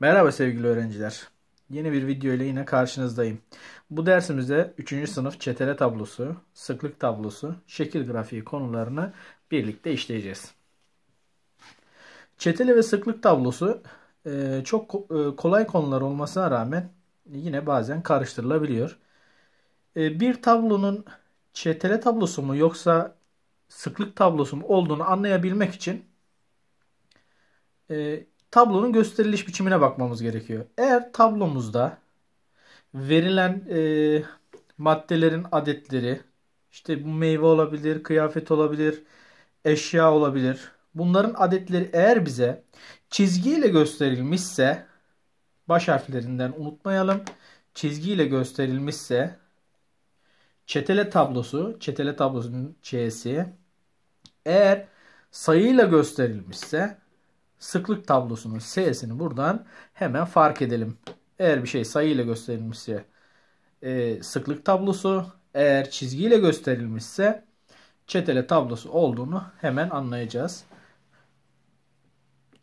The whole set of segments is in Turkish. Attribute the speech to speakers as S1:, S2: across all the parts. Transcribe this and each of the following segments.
S1: Merhaba sevgili öğrenciler. Yeni bir video ile yine karşınızdayım. Bu dersimizde 3. sınıf çetele tablosu, sıklık tablosu, şekil grafiği konularını birlikte işleyeceğiz. Çetele ve sıklık tablosu e, çok e, kolay konular olmasına rağmen yine bazen karıştırılabiliyor. E, bir tablonun çetele tablosu mu yoksa sıklık tablosu mu olduğunu anlayabilmek için tablonun gösteriliş biçimine bakmamız gerekiyor. Eğer tablomuzda verilen e, maddelerin adetleri işte bu meyve olabilir, kıyafet olabilir, eşya olabilir. Bunların adetleri eğer bize çizgiyle gösterilmişse baş harflerinden unutmayalım. Çizgiyle gösterilmişse çetele tablosu, çetele tablosunun ç'si eğer sayıyla gösterilmişse sıklık tablosunun S'sini buradan hemen fark edelim. Eğer bir şey sayıyla gösterilmişse e, sıklık tablosu, eğer çizgiyle gösterilmişse çetele tablosu olduğunu hemen anlayacağız.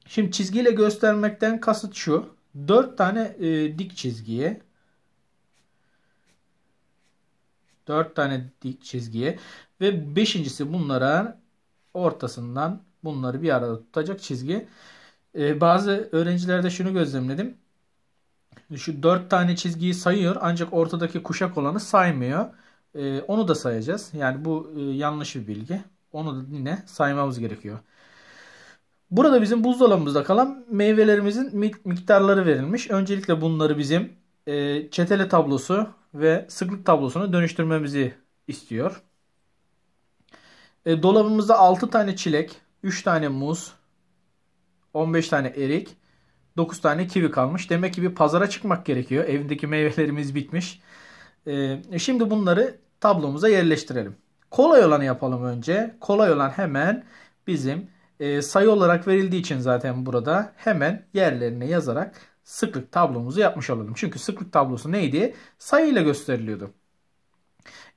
S1: Şimdi çizgiyle göstermekten kasıt şu. 4 tane e, dik çizgiye 4 tane dik çizgiye ve beşincisi bunlara ortasından Bunları bir arada tutacak çizgi. Ee, bazı öğrencilerde şunu gözlemledim. Şu dört tane çizgiyi sayıyor ancak ortadaki kuşak olanı saymıyor. Ee, onu da sayacağız. Yani bu e, yanlış bir bilgi. Onu da yine saymamız gerekiyor. Burada bizim buzdolabımızda kalan meyvelerimizin miktarları verilmiş. Öncelikle bunları bizim e, çetele tablosu ve sıklık tablosuna dönüştürmemizi istiyor. E, dolabımızda 6 tane çilek, 3 tane muz, 15 tane erik, 9 tane kivi kalmış. Demek ki bir pazara çıkmak gerekiyor. Evindeki meyvelerimiz bitmiş. Ee, şimdi bunları tablomuza yerleştirelim. Kolay olanı yapalım önce. Kolay olan hemen bizim e, sayı olarak verildiği için zaten burada hemen yerlerine yazarak sıklık tablomuzu yapmış olalım. Çünkü sıklık tablosu neydi? Sayıyla gösteriliyordu.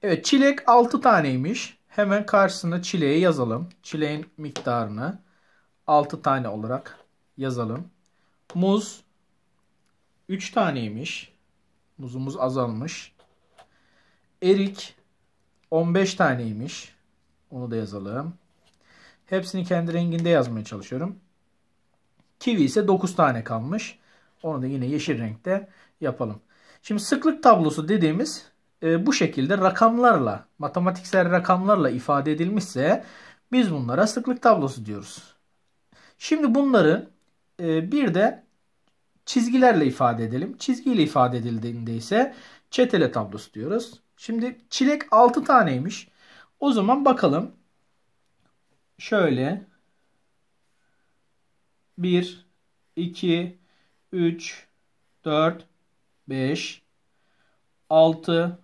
S1: Evet çilek 6 taneymiş. Hemen karşısına çileği yazalım. Çileğin miktarını 6 tane olarak yazalım. Muz 3 taneymiş. Muzumuz azalmış. Erik 15 taneymiş. Onu da yazalım. Hepsini kendi renginde yazmaya çalışıyorum. Kivi ise 9 tane kalmış. Onu da yine yeşil renkte yapalım. Şimdi sıklık tablosu dediğimiz e, bu şekilde rakamlarla, matematiksel rakamlarla ifade edilmişse biz bunlara sıklık tablosu diyoruz. Şimdi bunları e, bir de çizgilerle ifade edelim. Çizgiyle ifade edildiğinde ise çetele tablosu diyoruz. Şimdi çilek 6 taneymiş. O zaman bakalım. Şöyle 1 2 3 4 5 6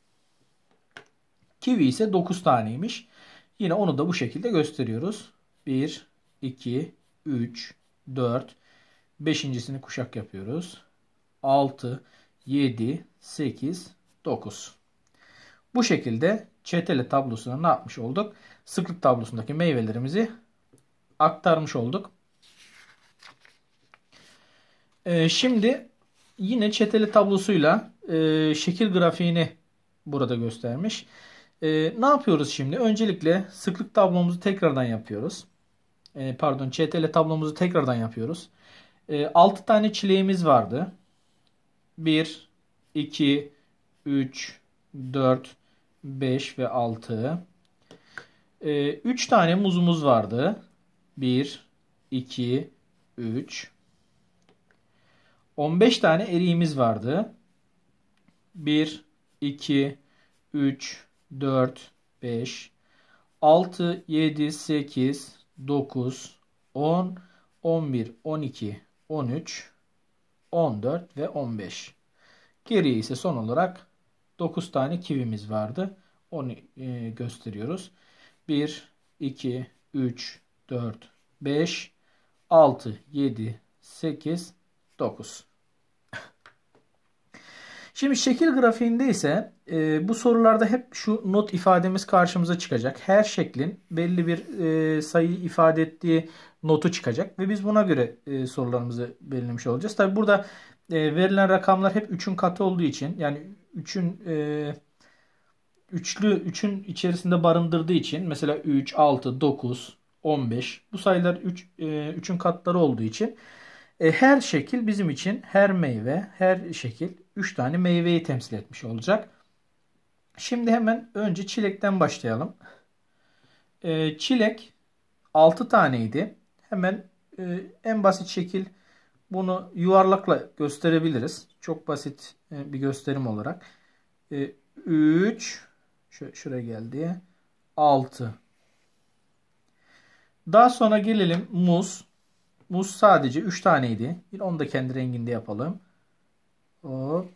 S1: Kivi ise 9 taneymiş. Yine onu da bu şekilde gösteriyoruz. 1, 2, 3, 4, 5.sini kuşak yapıyoruz. 6, 7, 8, 9. Bu şekilde çetele tablosuna ne yapmış olduk? Sıklık tablosundaki meyvelerimizi aktarmış olduk. Ee, şimdi yine çetele tablosuyla e, şekil grafiğini burada göstermiş. E, ne yapıyoruz şimdi? Öncelikle sıklık tablomuzu tekrardan yapıyoruz. E, pardon CTL tablomuzu tekrardan yapıyoruz. E, ee, 6 tane çileğimiz vardı. 1, 2, 3, 4, 5 ve 6. E, 3 tane muzumuz vardı. 1, 2, 3. 15 tane eriğimiz vardı. 1, 2, 3, 4, 5, 6, 7, 8, 9, 10, 11, 12, 13, 14 ve 15. Geriye ise son olarak 9 tane kivimiz vardı. Onu e, gösteriyoruz. 1, 2, 3, 4, 5, 6, 7, 8, 9. Şimdi şekil grafiğinde ise e, bu sorularda hep şu not ifademiz karşımıza çıkacak. Her şeklin belli bir e, sayı ifade ettiği notu çıkacak ve biz buna göre e, sorularımızı belirlemiş olacağız. Tabi burada e, verilen rakamlar hep 3'ün katı olduğu için yani 3'ün e, üçlü 3'ün içerisinde barındırdığı için mesela 3, 6, 9, 15 bu sayılar 3 üç, e, katları olduğu için e, her şekil bizim için her meyve, her şekil 3 tane meyveyi temsil etmiş olacak. Şimdi hemen önce çilekten başlayalım. E, çilek 6 taneydi. Hemen e, en basit şekil bunu yuvarlakla gösterebiliriz. Çok basit e, bir gösterim olarak. E, 3 şöyle, şuraya geldi. 6 daha sonra gelelim muz. Muz sadece 3 taneydi. Bir onu da kendi renginde yapalım. Hop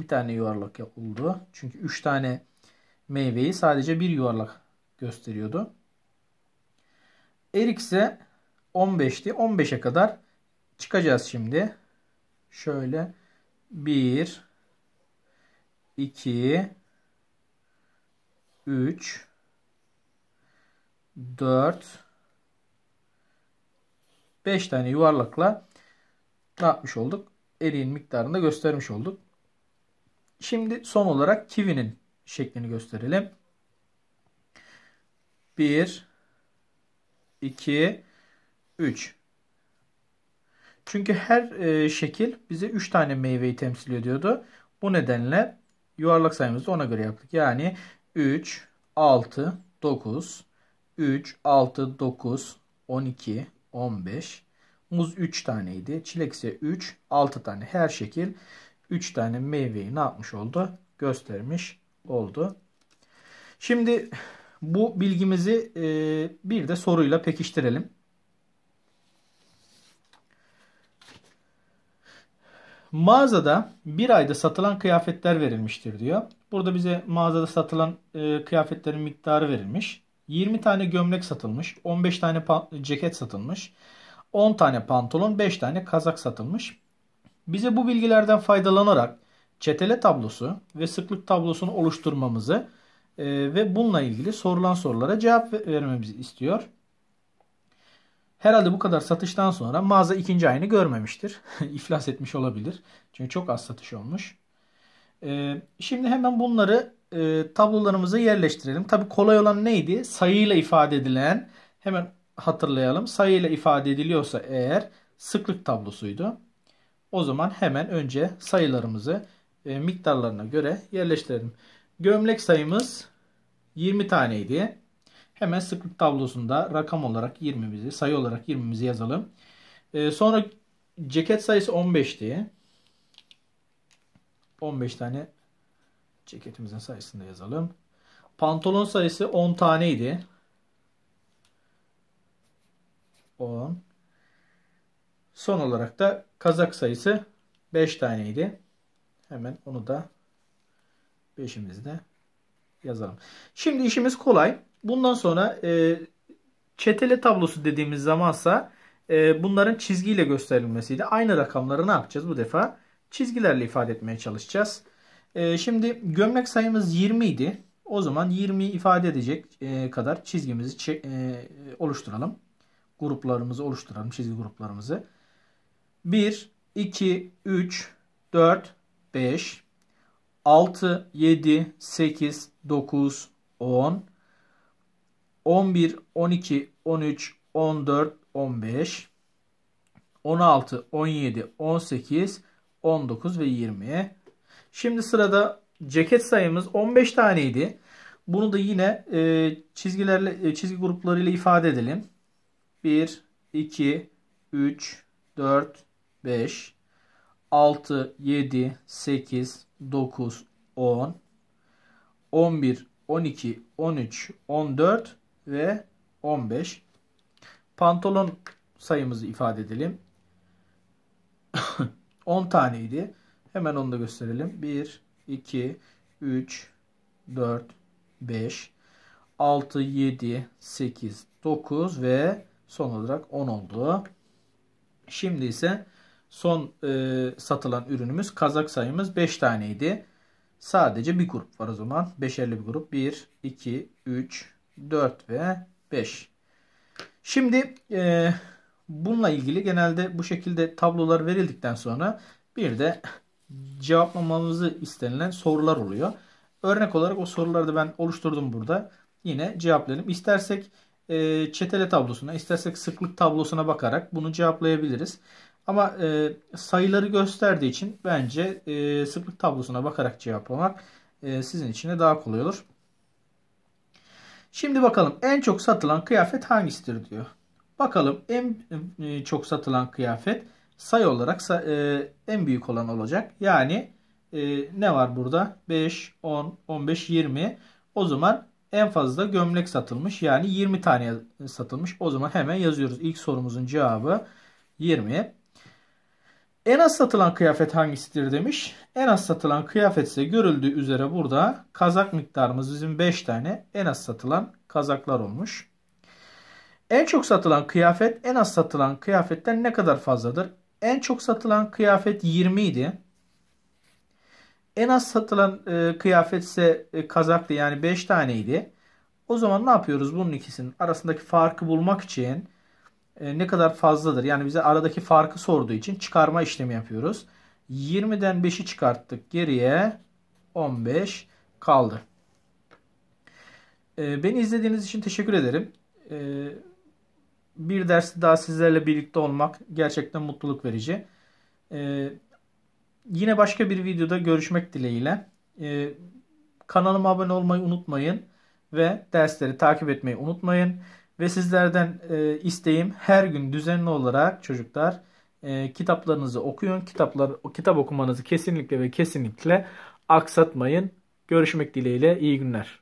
S1: bir tane yuvarlak yapıldı Çünkü 3 tane meyveyi sadece bir yuvarlak gösteriyordu. Erik ise 15'ti. 15'e kadar çıkacağız şimdi. Şöyle 1 2 3 4 5 tane yuvarlakla ne yapmış olduk? Eriğin miktarını da göstermiş olduk. Şimdi son olarak kivinin şeklini gösterelim. 1 2 3 Çünkü her e, şekil bize 3 tane meyveyi temsil ediyordu. Bu nedenle yuvarlak sayımızı ona göre yaptık. Yani 3 6 9 3 6 9 12 15 Muz 3 taneydi. Çilek ise 3 6 tane her şekil 3 tane meyveyi ne yapmış oldu? Göstermiş oldu. Şimdi bu bilgimizi e, bir de soruyla pekiştirelim. Mağazada bir ayda satılan kıyafetler verilmiştir diyor. Burada bize mağazada satılan e, kıyafetlerin miktarı verilmiş. 20 tane gömlek satılmış, 15 tane ceket satılmış, 10 tane pantolon, 5 tane kazak satılmış. Bize bu bilgilerden faydalanarak çetele tablosu ve sıklık tablosunu oluşturmamızı e, ve bununla ilgili sorulan sorulara cevap vermemizi istiyor. Herhalde bu kadar satıştan sonra mağaza ikinci ayını görmemiştir. İflas etmiş olabilir. Çünkü çok az satış olmuş. E, şimdi hemen bunları e, tablolarımıza yerleştirelim. Tabi kolay olan neydi? Sayıyla ifade edilen hemen hatırlayalım. Sayıyla ifade ediliyorsa eğer sıklık tablosuydu. O zaman hemen önce sayılarımızı e, miktarlarına göre yerleştirelim. Gömlek sayımız 20 taneydi. Hemen sıklık tablosunda rakam olarak 20'mizi, sayı olarak 20'mizi yazalım. E, sonra ceket sayısı 15'ti. 15 tane ceketimizin sayısını da yazalım. Pantolon sayısı 10 taneydi. 10 Son olarak da kazak sayısı 5 taneydi. Hemen onu da 5'imizde yazalım. Şimdi işimiz kolay. Bundan sonra e, çetele tablosu dediğimiz zamansa e, bunların çizgiyle gösterilmesiydi. Aynı rakamları ne yapacağız bu defa? Çizgilerle ifade etmeye çalışacağız. E, şimdi gömlek sayımız 20 idi. O zaman 20 ifade edecek e, kadar çizgimizi e, oluşturalım. Gruplarımızı oluşturalım. Çizgi gruplarımızı. 1, 2, 3, 4, 5, 6, 7, 8, 9, 10, 11, 12, 13, 14, 15, 16, 17, 18, 19 ve 20. Şimdi sırada ceket sayımız 15 taneydi. Bunu da yine e, çizgilerle e, çizgi gruplarıyla ifade edelim. 1 2 3 4 5, 6, 7, 8, 9, 10, 11, 12, 13, 14 ve 15. Pantolon sayımızı ifade edelim. 10 taneydi. Hemen onu da gösterelim. 1, 2, 3, 4, 5, 6, 7, 8, 9 ve son olarak 10 oldu. Şimdi ise Son e, satılan ürünümüz kazak sayımız 5 taneydi. Sadece bir grup var o zaman. Beşerli bir grup. 1, 2, 3, 4 ve 5. Şimdi e, bununla ilgili genelde bu şekilde tablolar verildikten sonra bir de cevaplamamızı istenilen sorular oluyor. Örnek olarak o soruları da ben oluşturdum burada. Yine cevaplayalım. İstersek e, çetele tablosuna, istersek sıklık tablosuna bakarak bunu cevaplayabiliriz. Ama e, sayıları gösterdiği için bence e, sıklık tablosuna bakarak cevaplamak e, sizin için de daha kolay olur. Şimdi bakalım en çok satılan kıyafet hangisidir diyor. Bakalım en e, çok satılan kıyafet sayı olarak e, en büyük olan olacak. Yani e, ne var burada? 5, 10, 15, 20. O zaman en fazla gömlek satılmış. Yani 20 tane satılmış. O zaman hemen yazıyoruz. İlk sorumuzun cevabı 20. En az satılan kıyafet hangisidir demiş. En az satılan kıyafet ise görüldüğü üzere burada kazak miktarımız bizim 5 tane en az satılan kazaklar olmuş. En çok satılan kıyafet en az satılan kıyafetten ne kadar fazladır? En çok satılan kıyafet 20 idi. En az satılan e, kıyafet ise e, kazaktı yani 5 taneydi. O zaman ne yapıyoruz? Bunun ikisinin arasındaki farkı bulmak için e, ne kadar fazladır? Yani bize aradaki farkı sorduğu için çıkarma işlemi yapıyoruz. 20'den 5'i çıkarttık. Geriye 15 kaldı. E, beni izlediğiniz için teşekkür ederim. E, bir dersi daha sizlerle birlikte olmak gerçekten mutluluk verici. Yine başka bir videoda görüşmek dileğiyle. Kanalıma abone olmayı unutmayın ve dersleri takip etmeyi unutmayın. Ve sizlerden e, isteğim her gün düzenli olarak çocuklar e, kitaplarınızı okuyun. Kitaplar, kitap okumanızı kesinlikle ve kesinlikle aksatmayın. Görüşmek dileğiyle iyi günler.